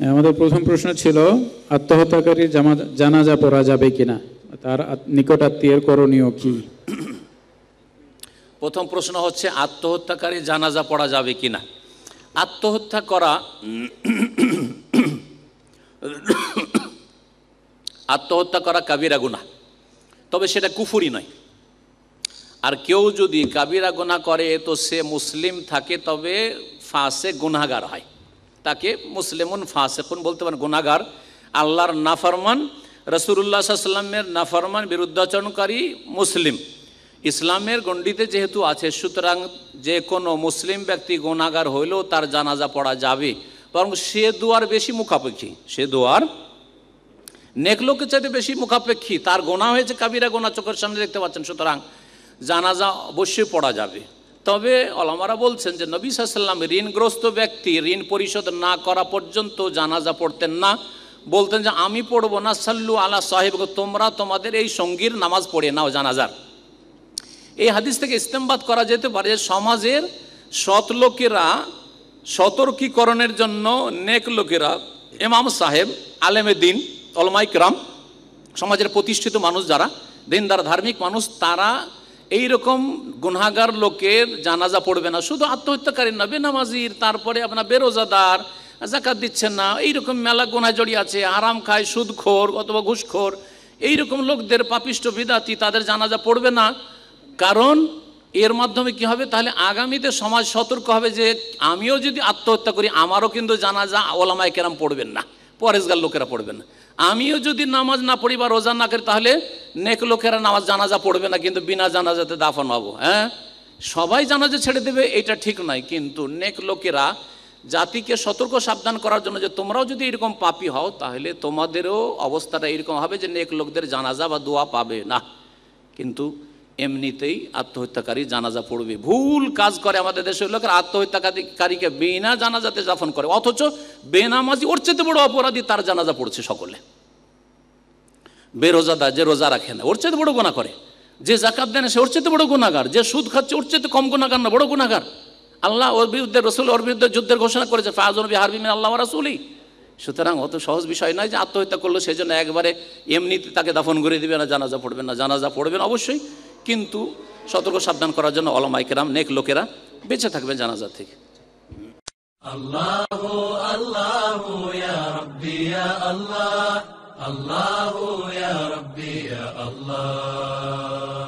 হ্যাঁ, আমাদের প্রথম প্রশ্ন ছিল আত্মহত্যাকারীর জামা জানাজা পড়া যাবে কিনা তার নিকট আত্মীয়ের করণীয় কি প্রথম প্রশ্ন হচ্ছে আত্মহত্যাকারী জানাজা পড়া যাবে কিনা আত্মহত্যা করা আত্মহত্যা করা কাবিরা গুণা তবে সেটা কুফুরি নয় আর কেউ যদি কাবিরা গুণা করে তো সে মুসলিম থাকে তবে ফাঁসে গুনাগার হয় তাকে মুসলিমুন ফাঁসেকুন বলতে পারেন গুণাগার আল্লাহর নাফরমান রসুল্লাহ সাল্লামের নাফরমান বিরুদ্ধাচরণকারী মুসলিম ইসলামের গণ্ডিতে যেহেতু আছে সুতরাং যে কোনো মুসলিম ব্যক্তি গুণাগার হইলেও তার জানাজা পড়া যাবে বরং সে দুয়ার বেশি মুখাপেক্ষী সে দুয়ার নেকলোকে চাইতে বেশি মুখাপেক্ষী তার গোনা হয়েছে কাবিরা গোনা চোখের সামনে দেখতে পাচ্ছেন সুতরাং জানাজা অবশ্যই পড়া যাবে তবে অলামারা বলছেন যে নবী সাল্লাম ঋণগ্রস্ত ব্যক্তি ঋণ পরিশোধ না করা পর্যন্ত জানাজা পড়তেন না বলতেন যে আমি পড়বো না সাল্লু আলা সাহেব তোমরা তোমাদের এই সঙ্গীর নামাজ পড়ে নাও জানাজার এই হাদিস থেকে ইস্তেমবাদ করা যেতে পারে যে সমাজের সৎ লোকেরা সতর্কীকরণের জন্য নেক লোকেরা এমাম সাহেব আলেমে দিন অলমাইকরাম সমাজের প্রতিষ্ঠিত মানুষ যারা দিনদার ধার্মিক মানুষ তারা এই রকম গুনাগার লোকের জানাজা পড়বে না শুধু আত্মহত্যাকারী না বেনামাজির তারপরে আপনার বেরোজাদার জাকাত দিচ্ছেন না এইরকম মেলা গোনা জড়িয়ে আছে আরাম খায় সুদখোর অথবা ঘুষখোর এইরকম লোকদের পাপিষ্ট বিদাতি তাদের জানাজা পড়বে না কারণ এর মাধ্যমে কি হবে তাহলে আগামীতে সমাজ সতর্ক হবে যে আমিও যদি আত্মহত্যা করি আমারও কিন্তু জানাজা ওলামায় কেরাম পড়বেন না পরেজগার লোকেরা পড়বে না আমিও যদি নামাজ না পড়ি বা রোজা না করি তাহলে নেক লোকেরা নামাজ জানাজা পড়বে না কিন্তু বিনা জানাজাতে দাফন হবো হ্যাঁ সবাই জানাজা ছেড়ে দেবে এটা ঠিক নয় কিন্তু নেক লোকেরা জাতিকে সতর্ক সাবধান করার জন্য যে তোমরাও যদি এরকম পাপি হও তাহলে তোমাদেরও অবস্থাটা এরকম হবে যে নেক লোকদের জানাজা বা দোয়া পাবে না কিন্তু এমনিতেই আত্মহত্যাকারী জানাজা পড়বে ভুল কাজ করে আমাদের দেশের লোকের আত্মহত্যাকারীকে বিনা জানাজাতে যাপন করে অথচ বেনামাজি ওর চেয়ে বড় অপরাধী তার জানাজা পড়ছে সকলে বেরোজাদা যে রোজা রাখে না ওর চেয়ে বড় গোনা করে যে জাকাত দেয় না সে ওর চেয়ে বড় গুণাগার যে সুদ খাচ্ছে ওর চেয়ে কম গুণাগার না বড় গুণাগার আল্লাহ ওর বিরুদ্ধে রসুল ওর বিরুদ্ধে যুদ্ধের ঘোষণা করেছে ফাজনবি হারবি মিন আল্লাহ রাসুলি সুতরাং অত সহজ বিষয় নয় যে আত্মহত্যা করলো সেই জন্য একবারে এমনিতে তাকে দাফন করে দিবে না জানাজা পড়বেন না জানাজা পড়বেন অবশ্যই কিন্তু সতর্ক সাবধান করার জন্য অলমাইকেরাম নেক লোকেরা বেঁচে থাকবে জানাজা থেকে আল্লাহ আল্লাহ আল্লাহ আল্লাহ আল্লাহ